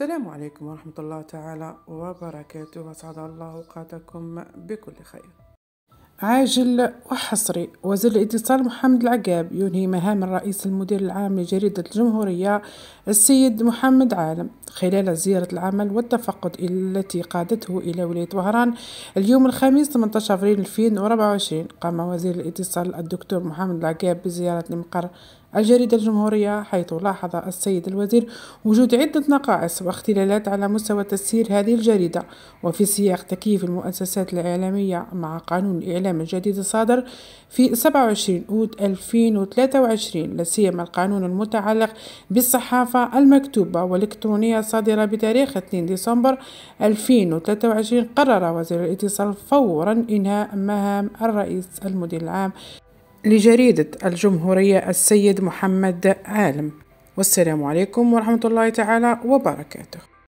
السلام عليكم ورحمة الله تعالى وبركاته وسعد الله أوقاتكم بكل خير عاجل وحصري وزير الاتصال محمد العقاب ينهي مهام الرئيس المدير العام لجريدة الجمهورية السيد محمد عالم خلال زيارة العمل والتفقد التي قادته إلى ولاية وهران اليوم الخميس 18 أفريل 2024 قام وزير الاتصال الدكتور محمد العقاب بزيارة لمقر الجريدة الجمهورية حيث لاحظ السيد الوزير وجود عدة نقائص واختلالات على مستوى تسيير هذه الجريدة وفي سياق تكييف المؤسسات الإعلامية مع قانون الإعلام الجديد الصادر في 27 أوت 2023 لسيما القانون المتعلق بالصحافة المكتوبة والإلكترونية الصادرة بتاريخ 2 ديسمبر 2023 قرر وزير الاتصال فورا إنهاء مهام الرئيس المدير العام لجريدة الجمهورية السيد محمد عالم والسلام عليكم ورحمة الله تعالى وبركاته